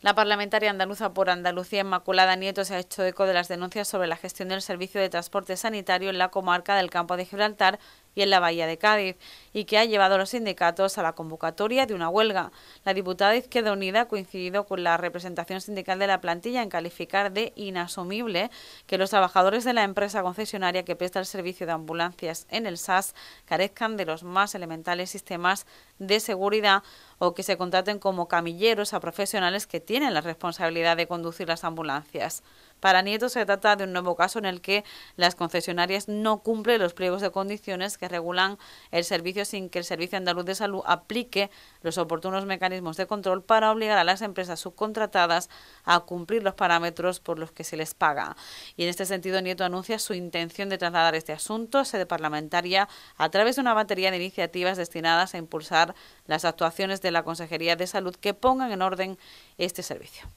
La parlamentaria andaluza por Andalucía Inmaculada Nieto se ha hecho eco de las denuncias sobre la gestión del servicio de transporte sanitario en la comarca del Campo de Gibraltar y en la Bahía de Cádiz, y que ha llevado a los sindicatos a la convocatoria de una huelga. La diputada Izquierda Unida ha coincidido con la representación sindical de la plantilla en calificar de inasumible que los trabajadores de la empresa concesionaria que presta el servicio de ambulancias en el SAS carezcan de los más elementales sistemas de seguridad o que se contraten como camilleros a profesionales que tienen la responsabilidad de conducir las ambulancias. Para Nieto se trata de un nuevo caso en el que las concesionarias no cumplen los pliegos de condiciones que regulan el servicio sin que el Servicio Andaluz de Salud aplique los oportunos mecanismos de control para obligar a las empresas subcontratadas a cumplir los parámetros por los que se les paga. Y en este sentido, Nieto anuncia su intención de trasladar este asunto a sede parlamentaria a través de una batería de iniciativas destinadas a impulsar las actuaciones de la Consejería de Salud que pongan en orden este servicio.